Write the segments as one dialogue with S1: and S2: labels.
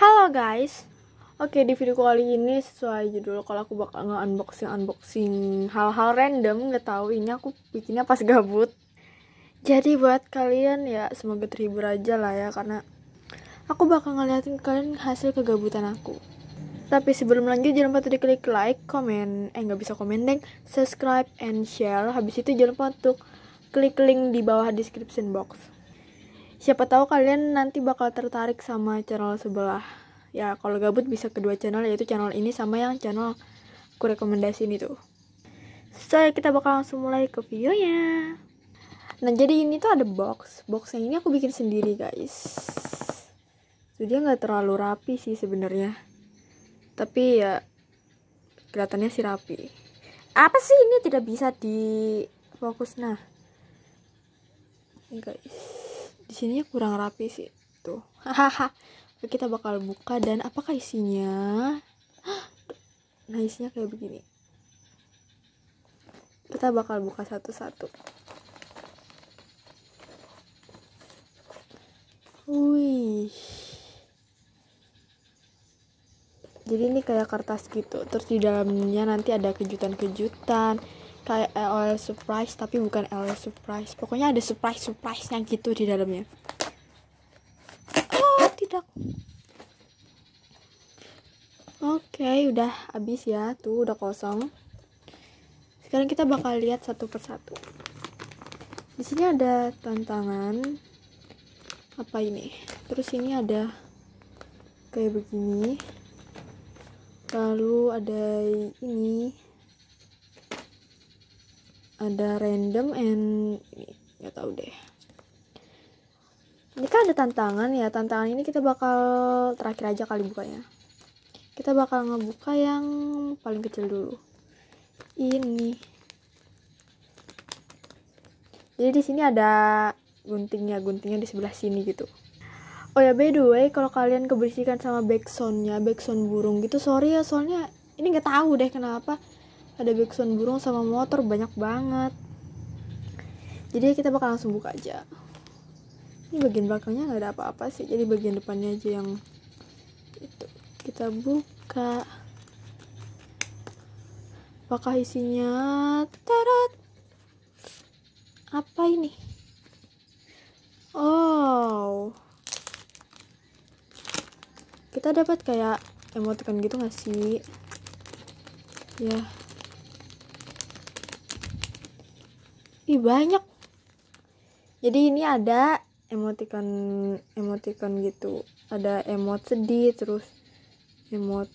S1: Halo guys Oke di video kali ini sesuai judul kalau aku bakal nge-unboxing-unboxing hal-hal random Gak tau ini aku bikinnya pas gabut Jadi buat kalian ya semoga terhibur aja lah ya Karena aku bakal ngeliatin kalian hasil kegabutan aku tapi sebelum lanjut jangan lupa untuk klik like, comment, eh nggak bisa komen deng, subscribe and share. Habis itu jangan lupa untuk klik link di bawah description box. Siapa tahu kalian nanti bakal tertarik sama channel sebelah. Ya, kalau gabut bisa kedua channel yaitu channel ini sama yang channel aku ini tuh. So, kita bakal langsung mulai ke videonya. Nah, jadi ini tuh ada box. Box yang ini aku bikin sendiri, guys. Jadi dia nggak terlalu rapi sih sebenarnya. Tapi ya kelihatannya sih rapi. Apa sih ini tidak bisa di fokus nah? guys di sininya kurang rapi sih tuh hahaha kita bakal buka dan apakah isinya nah isinya kayak begini kita bakal buka satu-satu wih jadi ini kayak kertas gitu terus di dalamnya nanti ada kejutan-kejutan kayak LOL eh, surprise tapi bukan LOL surprise pokoknya ada surprise surprise nya gitu di dalamnya oh tidak oke okay, udah habis ya tuh udah kosong sekarang kita bakal lihat satu persatu di sini ada tantangan apa ini terus ini ada kayak begini lalu ada ini ada random and nggak tahu deh ini kan ada tantangan ya tantangan ini kita bakal terakhir aja kali bukanya kita bakal ngebuka yang paling kecil dulu ini jadi di sini ada guntingnya guntingnya di sebelah sini gitu oh ya by the way kalau kalian kebersihkan sama backsoundnya backsound burung gitu sorry ya soalnya ini nggak tahu deh kenapa ada backsound burung sama motor banyak banget jadi kita bakal langsung buka aja ini bagian belakangnya nggak ada apa-apa sih jadi bagian depannya aja yang itu kita buka apakah isinya tarat apa ini oh kita dapat kayak emoticon gitu gak sih ya Ih banyak. Jadi ini ada emoticon emoticon gitu. Ada emot sedih terus emot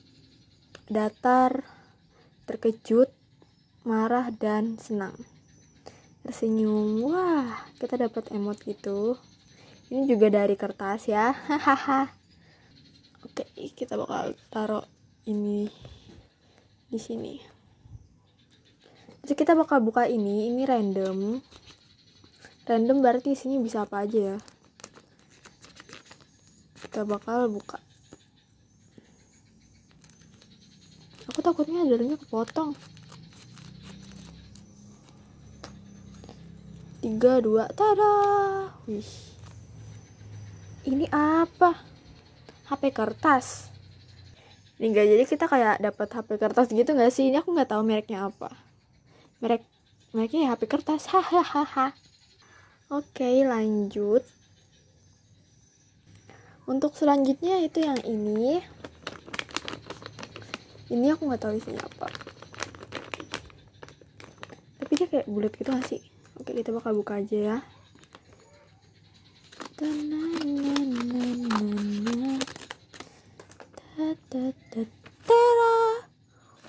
S1: datar, terkejut, marah dan senang. Tersenyum. Wah, kita dapat emot gitu. Ini juga dari kertas ya. Hahaha. Oke, kita bakal taruh ini di sini jadi kita bakal buka ini ini random random berarti isinya bisa apa aja ya kita bakal buka aku takutnya dalamnya kepotong 3, 2, tada wih ini apa? HP kertas ini gak jadi kita kayak dapat HP kertas gitu gak sih? Ini aku nggak tahu mereknya apa merek mereka ya HP kertas hahaha oke lanjut untuk selanjutnya itu yang ini ini aku nggak tahu isinya apa tapi dia kayak bulat gitu gak sih oke kita bakal buka aja ya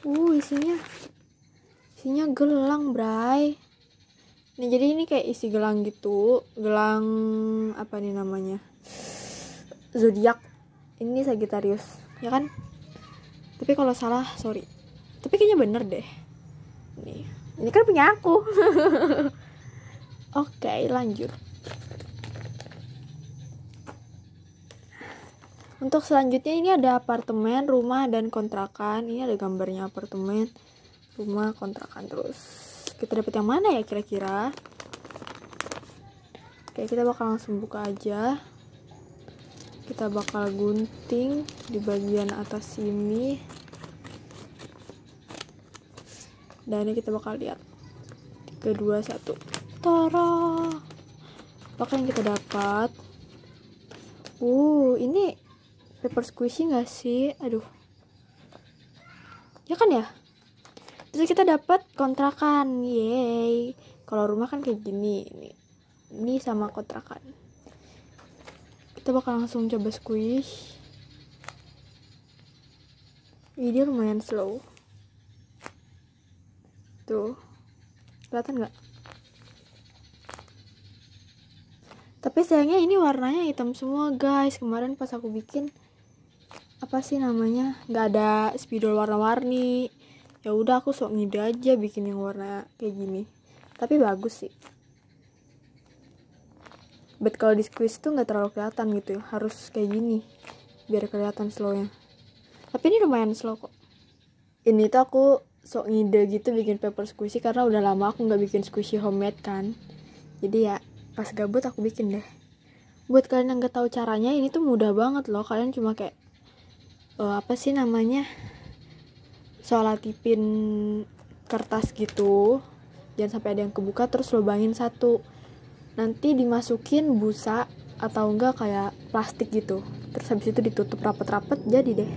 S1: Uh, isinya isinya gelang bray Nah, jadi ini kayak isi gelang gitu, gelang apa nih namanya? Zodiak. Ini Sagittarius, ya kan? Tapi kalau salah, sorry. Tapi kayaknya bener deh. Nih, ini kan punya aku. Oke, okay, lanjut. Untuk selanjutnya ini ada apartemen, rumah, dan kontrakan. Ini ada gambarnya apartemen rumah kontrakan terus kita dapat yang mana ya kira-kira oke kita bakal langsung buka aja kita bakal gunting di bagian atas sini dan ini kita bakal lihat Kedua satu. toro apa yang kita dapat uh ini paper squishy gak sih aduh ya kan ya terus kita dapat kontrakan yay kalau rumah kan kayak gini ini ini sama kontrakan kita bakal langsung coba squish ini dia lumayan slow tuh kelihatan nggak tapi sayangnya ini warnanya hitam semua guys kemarin pas aku bikin apa sih namanya nggak ada spidol warna-warni ya udah aku sok ngide aja bikin yang warna kayak gini tapi bagus sih but kalau di squeeze tuh nggak terlalu kelihatan gitu ya harus kayak gini biar kelihatan slow ya. tapi ini lumayan slow kok ini tuh aku sok ngide gitu bikin paper squishy karena udah lama aku nggak bikin squishy homemade kan jadi ya pas gabut aku bikin deh buat kalian yang nggak tahu caranya ini tuh mudah banget loh kalian cuma kayak oh, apa sih namanya soalnya tipin kertas gitu jangan sampai ada yang kebuka terus lubangin satu nanti dimasukin busa atau enggak kayak plastik gitu terus habis itu ditutup rapet-rapet jadi deh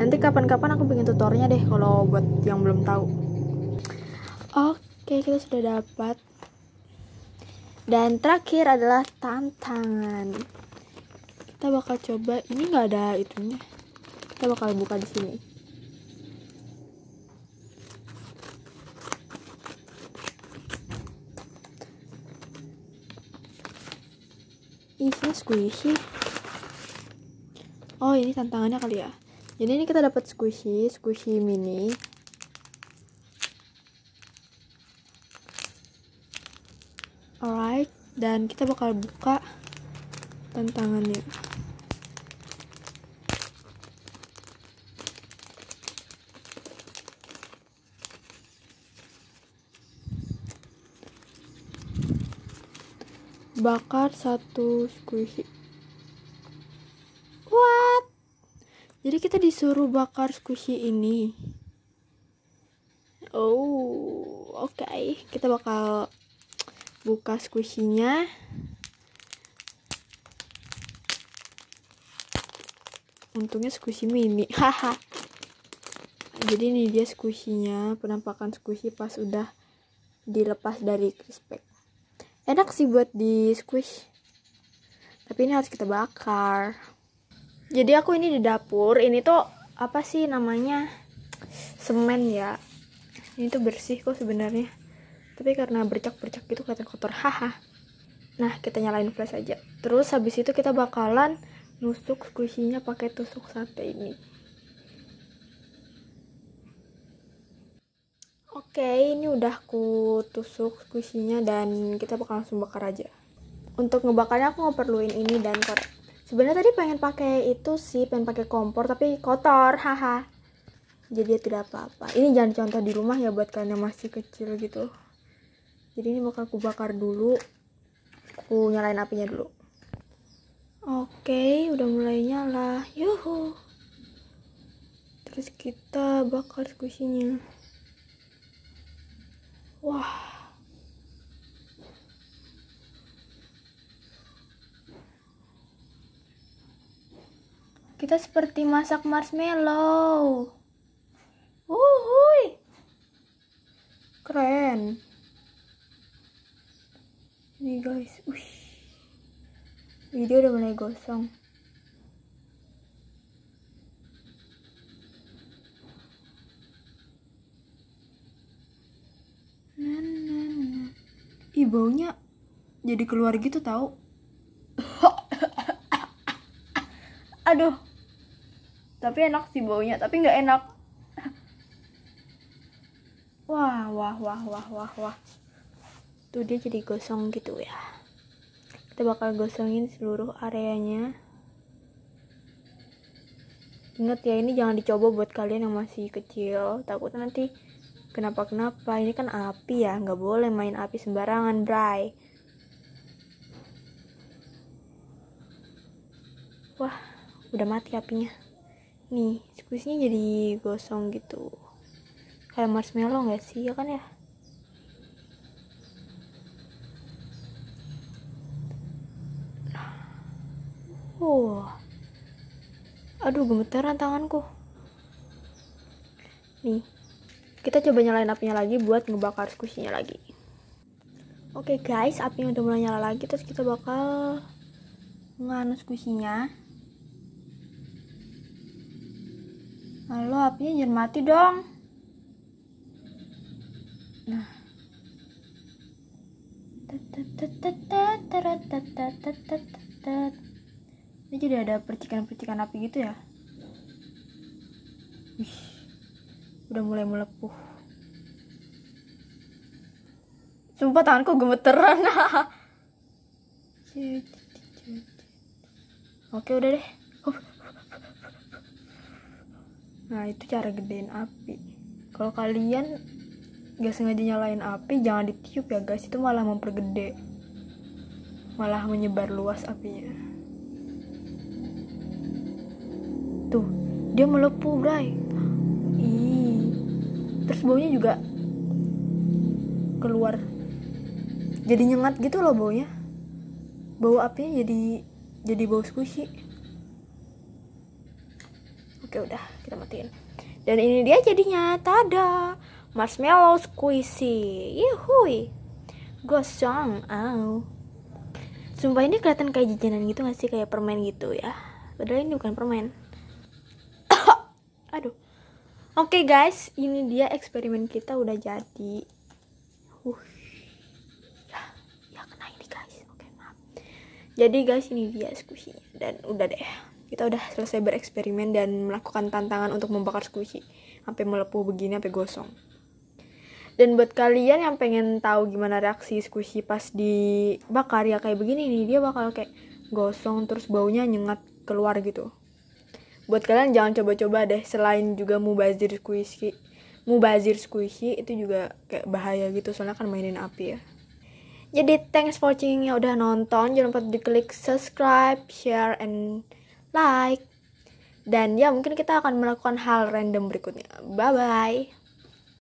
S1: nanti kapan-kapan aku bikin tutornya deh kalau buat yang belum tahu oke kita sudah dapat dan terakhir adalah tantangan kita bakal coba ini nggak ada itunya kita bakal buka di sini isinya squishy oh ini tantangannya kali ya jadi ini kita dapat squishy squishy mini alright dan kita bakal buka tantangannya bakar satu squishy what jadi kita disuruh bakar squishy ini oh oke okay. kita bakal buka squishy-nya untungnya squishy mini haha jadi ini dia squishy-nya penampakan squishy pas udah dilepas dari crispy enak sih buat di squish tapi ini harus kita bakar jadi aku ini di dapur ini tuh apa sih namanya semen ya ini tuh bersih kok sebenarnya tapi karena bercak-bercak gitu kata kotor haha nah kita nyalain flash aja terus habis itu kita bakalan nusuk squishy pakai tusuk sate ini Oke, ini udah aku tusuk squishy dan kita bakal langsung bakar aja. Untuk ngebakarnya aku perluin ini dan korek. Sebenarnya tadi pengen pakai itu sih, pengen pakai kompor tapi kotor, haha. Jadi ya tidak apa-apa. Ini jangan contoh di rumah ya buat kalian yang masih kecil gitu. Jadi ini bakal aku bakar dulu. Aku nyalain apinya dulu. Oke, udah mulai nyala. Yuhu. Terus kita bakar squishy wah kita seperti masak marshmallow. Wuhui. Keren. Ini guys, wih. Video udah mulai gosong. Ih baunya jadi keluar gitu tahu. Aduh. Tapi enak sih baunya, tapi nggak enak. Wah, wah, wah, wah, wah, wah. Tuh dia jadi gosong gitu ya. Kita bakal gosongin seluruh areanya. Ingat ya, ini jangan dicoba buat kalian yang masih kecil. Takut nanti kenapa-kenapa ini kan api ya nggak boleh main api sembarangan bray wah udah mati apinya nih squishnya jadi gosong gitu kayak marshmallow nggak sih ya kan ya Wow. Aduh, gemeteran tanganku. Nih, kita coba nyalain apinya lagi buat ngebakar squishy-nya lagi oke okay guys apinya udah mulai nyala lagi terus kita bakal nganus squishy-nya lalu apinya jangan mati dong nah ini jadi ada percikan-percikan api gitu ya Wih udah mulai melepuh sumpah tanganku gemeteran oke udah deh nah itu cara gedein api kalau kalian gak sengaja nyalain api jangan ditiup ya guys itu malah mempergede malah menyebar luas apinya tuh dia melepuh bray terus baunya juga keluar jadi nyengat gitu loh baunya bau apinya jadi jadi bau squishy oke udah kita matiin dan ini dia jadinya tada marshmallow squishy yuhui gosong au sumpah ini kelihatan kayak jajanan gitu gak sih kayak permen gitu ya padahal ini bukan permen Oke okay guys, ini dia eksperimen kita udah jadi. Uh, ya, ya kena ini guys. Oke okay, maaf. Jadi guys ini dia squishy dan udah deh. Kita udah selesai bereksperimen dan melakukan tantangan untuk membakar squishy sampai melepuh begini sampai gosong. Dan buat kalian yang pengen tahu gimana reaksi squishy pas dibakar ya kayak begini nih dia bakal kayak gosong terus baunya nyengat keluar gitu buat kalian jangan coba-coba deh selain juga mubazir squishy mubazir squishy itu juga kayak bahaya gitu soalnya kan mainin api ya jadi thanks for watching yang udah nonton jangan lupa di klik subscribe share and like dan ya mungkin kita akan melakukan hal random berikutnya bye bye